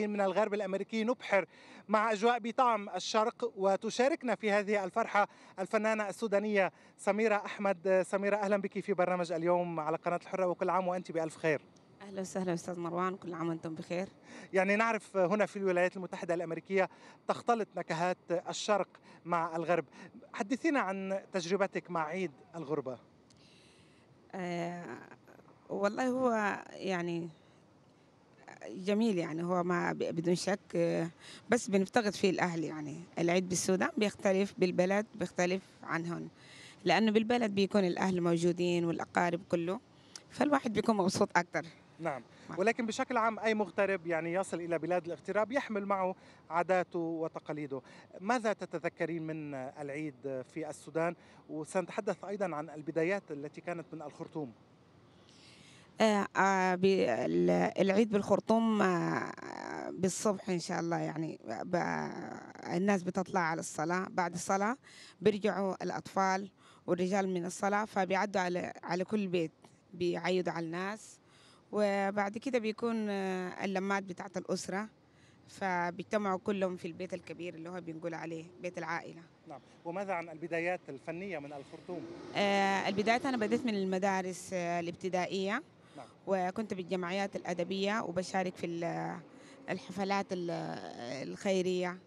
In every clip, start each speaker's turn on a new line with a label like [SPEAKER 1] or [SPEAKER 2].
[SPEAKER 1] من الغرب الامريكي نبحر مع اجواء بطعم الشرق وتشاركنا في هذه الفرحه الفنانه السودانيه سميره احمد سميره اهلا بك في برنامج اليوم على قناه الحره وكل عام وانت بالف خير اهلا وسهلا استاذ مروان كل عام وانتم بخير يعني نعرف هنا في الولايات المتحده الامريكيه تختلط نكهات الشرق مع الغرب حدثينا عن تجربتك مع عيد الغربه آه
[SPEAKER 2] والله هو يعني جميل يعني هو ما بدون شك بس بنفتقد فيه الأهل يعني العيد بالسودان بيختلف بالبلد بيختلف عن هون لأنه بالبلد بيكون الأهل موجودين والأقارب كله فالواحد بيكون مبسوط أكثر
[SPEAKER 1] نعم ولكن بشكل عام أي مغترب يعني يصل إلى بلاد الاغتراب يحمل معه عاداته وتقاليده ماذا تتذكرين من العيد في السودان وسنتحدث أيضا عن البدايات التي كانت من الخرطوم
[SPEAKER 2] آه، العيد بالخرطوم آه، بالصبح ان شاء الله يعني الناس بتطلع على الصلاه بعد الصلاه بيرجعوا الاطفال والرجال من الصلاه فبيعدوا على على كل بيت بيعيدوا على الناس وبعد كده بيكون آه، اللمات بتاعت الاسره فبيجتمعوا كلهم في البيت الكبير اللي هو بنقول عليه بيت العائله
[SPEAKER 1] نعم وماذا عن البدايات الفنيه من الخرطوم
[SPEAKER 2] آه البدايات انا بدأت من المدارس الابتدائيه نعم. وكنت بالجمعيات الأدبية وبشارك في الحفلات الخيرية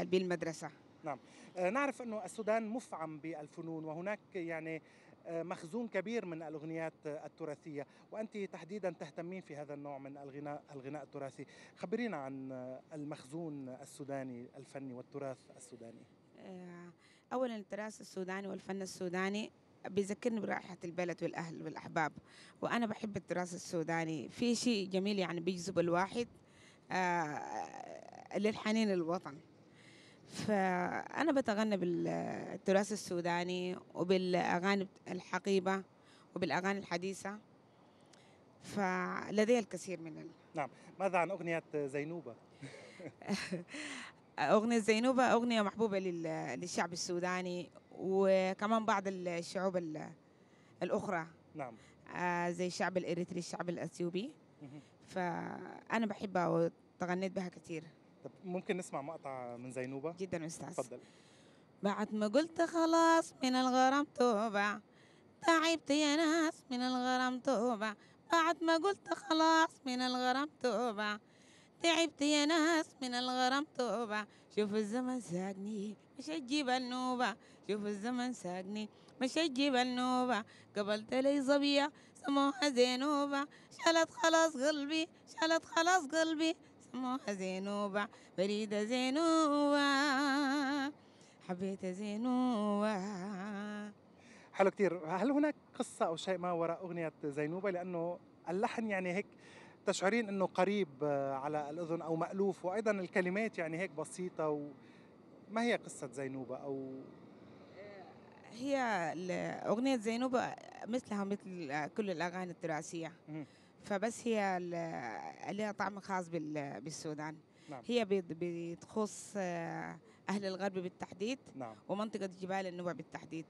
[SPEAKER 2] بالمدرسة
[SPEAKER 1] نعم آه، نعرف أنه السودان مفعم بالفنون وهناك يعني آه، مخزون كبير من الاغنيات التراثيه وانت تحديدا تهتمين في هذا النوع من الغناء الغناء التراثي خبرينا عن آه، المخزون السوداني الفني والتراث السوداني
[SPEAKER 2] اولا التراث السوداني والفن السوداني بيذكرني برائحة البلد والأهل والأحباب وأنا بحب التراث السوداني في شيء جميل يعني بيجذب الواحد آه، للحنين للوطن فأنا بتغنى بالتراث السوداني وبالأغاني الحقيبة وبالأغاني الحديثة فلدي الكثير من ال...
[SPEAKER 1] نعم ماذا عن أغنية
[SPEAKER 2] زينوبة؟ أغنية زينوبة أغنية محبوبة للشعب السوداني وكمان بعض الشعوب الاخرى نعم آه، زي الشعب الاريتري الشعب الاثيوبي فانا بحبها وتغنيت
[SPEAKER 1] بها كثير طب ممكن نسمع مقطع من زينوبه جدا استاذ اتفضل
[SPEAKER 2] بعد ما قلت خلاص من الغرام توبة تعبت يا ناس من الغرام توبة بعد ما قلت خلاص من الغرام توبة تعبت يا ناس شوف الزمن ساقني مش هتجيب النوبة شوف الزمن ساقني مش هتجيب النوبة قبلت لي صبية سموها زينوبة شالت خلاص قلبي شالت خلاص قلبي سموها زينوبة بريدة زينوبة حبيت
[SPEAKER 1] زينوبة حلو كتير هل هناك قصة أو شيء ما وراء أغنية زينوبة لأنه اللحن يعني هيك تشعرين انه قريب آه، على الاذن او مالوف وايضا الكلمات يعني هيك بسيطه وما هي قصه زينوبه او
[SPEAKER 2] آه، هي اغنيه زينوبه مثلها مثل كل الاغاني التراثيه فبس هي لها طعم خاص بالسودان نعم. هي بتخص آه، اهل الغرب بالتحديد نعم. ومنطقه
[SPEAKER 1] جبال النوبه بالتحديد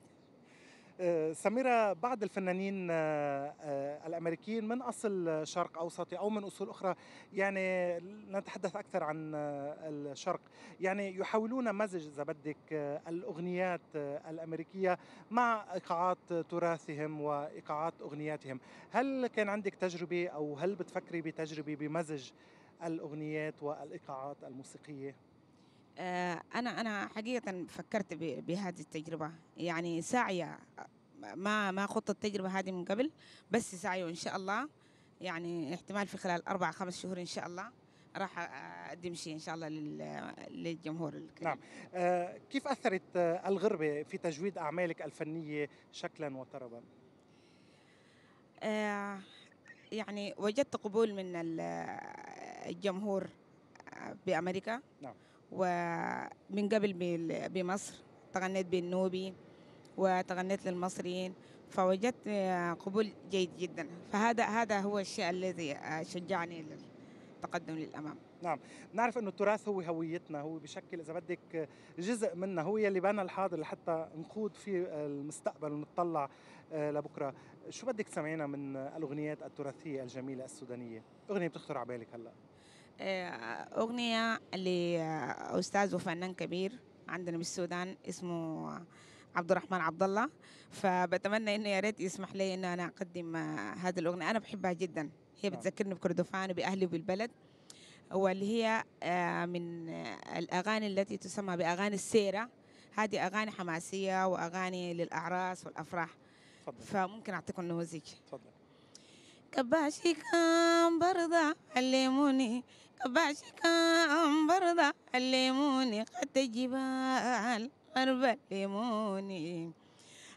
[SPEAKER 1] آه، سميرة بعض الفنانين آه، آه، الأمريكيين من أصل شرق أوسطي أو من أصول أخرى يعني نتحدث أكثر عن الشرق يعني يحاولون مزج إذا بدك الأغنيات الأمريكية مع إيقاعات تراثهم وإيقاعات أغنياتهم هل كان عندك تجربة أو هل بتفكري بتجربة بمزج الأغنيات والإيقاعات الموسيقية؟ آه، انا انا حقيقه فكرت بهذه
[SPEAKER 2] التجربه يعني ساعيه ما ما خطه التجربه هذه من قبل بس ساعيه وان شاء الله يعني احتمال في خلال اربع خمس شهور ان شاء الله راح
[SPEAKER 1] اقدم شيء ان شاء الله للجمهور الكريم. نعم آه كيف اثرت الغربه في تجويد اعمالك الفنيه شكلا وطربا؟ آه يعني
[SPEAKER 2] وجدت قبول
[SPEAKER 1] من الجمهور
[SPEAKER 2] آه، بامريكا نعم ومن قبل بمصر تغنيت بالنوبي وتغنيت للمصريين فوجدت آه، قبول جيد
[SPEAKER 1] جدا فهذا هذا هو الشيء الذي آه، شجعني للتقدم للامام نعم نعرف انه التراث هو هويتنا هو بشكل اذا بدك آه، جزء منا هو يلي بنى الحاضر لحتى نخوض فيه المستقبل ونتطلع لبكره شو بدك تسمعينا من الاغنيات التراثيه الجميله السودانيه اغنيه بتخطر على بالك هلا
[SPEAKER 2] آه، أغنية لأستاذ وفنان كبير عندنا بالسودان اسمه عبد الرحمن عبد الله فبتمنى انه يا ريت يسمح لي انه انا اقدم هذه الاغنيه انا بحبها جدا هي نعم. بتذكرني بكردفان وباهلي وبالبلد واللي هي آه، من الاغاني التي تسمى باغاني السيره هذه اغاني حماسيه واغاني للاعراس والافراح فضل. فممكن اعطيكم نموذج تفضل كباشي كان برضا علموني كباشك برضا الليموني قد جبال غرب الليموني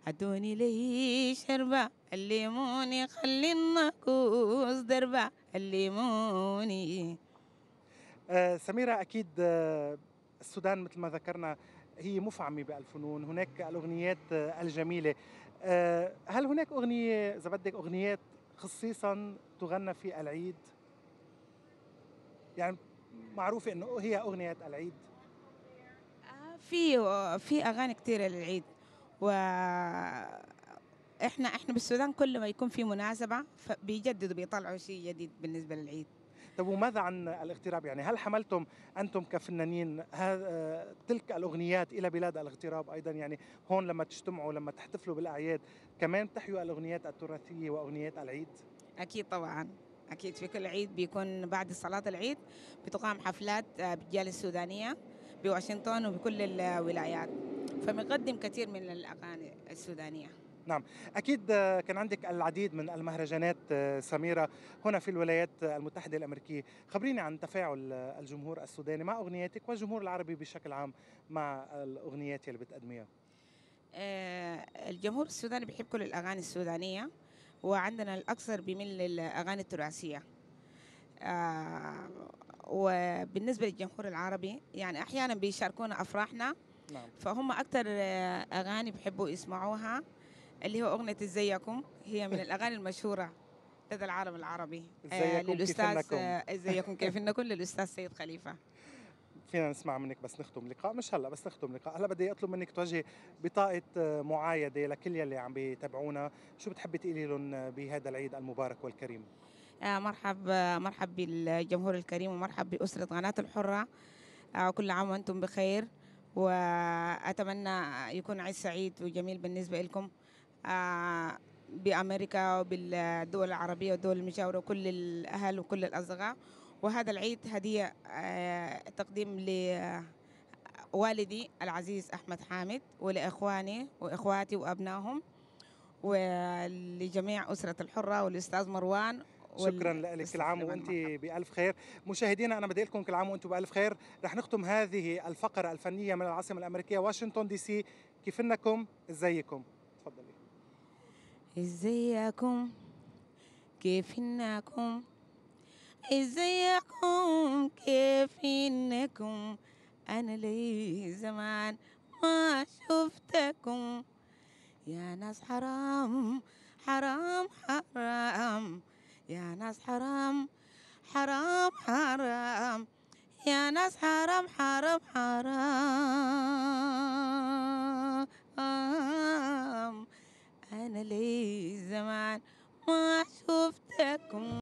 [SPEAKER 2] عدوني لي شربة الليموني
[SPEAKER 1] خلي الناقوس دربة الليموني آه سميرة أكيد آه السودان مثل ما ذكرنا هي مفعمة بالفنون هناك الأغنيات آه الجميلة آه، هل هناك أغنية إذا بدك أغنيات خصيصا تغنى في العيد يعني معروفه انه هي اغنيه العيد
[SPEAKER 2] آه، في في اغاني كثيره للعيد و احنا احنا بالسودان كل ما يكون في مناسبه
[SPEAKER 1] بيجددوا بيطلعوا شيء جديد بالنسبه للعيد طب وماذا عن الاغتراب يعني هل حملتم انتم كفنانين تلك الاغنيات الى بلاد الاغتراب ايضا يعني هون لما تجتمعوا لما تحتفلوا بالاعياد كمان تحيوا الاغنيات التراثيه واغنيات العيد اكيد طبعا اكيد في كل عيد بيكون
[SPEAKER 2] بعد صلاه العيد بتقام حفلات آه، بالجاليه السودانيه بواشنطن وبكل الولايات فبنقدم كثير من الاغاني السودانيه
[SPEAKER 1] نعم أكيد آه، كان عندك العديد من المهرجانات آه، سميرة هنا في الولايات المتحدة الأمريكية خبريني عن تفاعل الجمهور السوداني مع أغنياتك والجمهور العربي بشكل عام مع الأغنيات اللي بتقدميها
[SPEAKER 2] الجمهور السوداني بيحب كل الأغاني السودانية وعندنا الأكثر بيميل للأغاني التراثية آه، وبالنسبة للجمهور العربي يعني أحيانا بيشاركونا أفراحنا نعم. فهم أكثر أغاني بيحبوا يسمعوها اللي هو أغنية إزيكم هي من الأغاني المشهورة لدى العالم العربي آه للأستاذ إزيكم كيف إنكم للأستاذ سيد خليفة
[SPEAKER 1] فينا نسمع منك بس نختم لقاء مش هلا بس نختم لقاء هلا بدي اطلب منك توجهي بطاقه آه، معايده لكل يلي عم بيتابعونا شو بتحبي تقولي لهم بهذا العيد المبارك والكريم
[SPEAKER 2] آه، مرحب آه، مرحب بالجمهور الكريم ومرحب باسره قناه الحره كل عام وانتم بخير واتمنى يكون عيد سعيد وجميل بالنسبه لكم بامريكا وبالدول العربيه والدول المجاوره وكل الاهل وكل الاصدقاء وهذا العيد هدية آه، تقديم لوالدي آه، العزيز أحمد حامد ولإخواني وإخواتي وأبنائهم ولجميع أسرة الحرة
[SPEAKER 1] والأستاذ مروان شكرا لك كل عام وانت بالف خير مشاهدينا انا بدي لكم كل عام وانتم بالف خير رح نختم هذه الفقره الفنيه من العاصمه الامريكيه واشنطن دي سي كيفنكم ازيكم تفضلي ازيكم
[SPEAKER 2] كيفنكم ازيكم كيف انكم انا لي زمان ما شفتكم يا ناس حرام حرام حرام يا ناس حرام حرام حرام يا ناس حرام حرام حرام أنا لي زمان ما شفتكم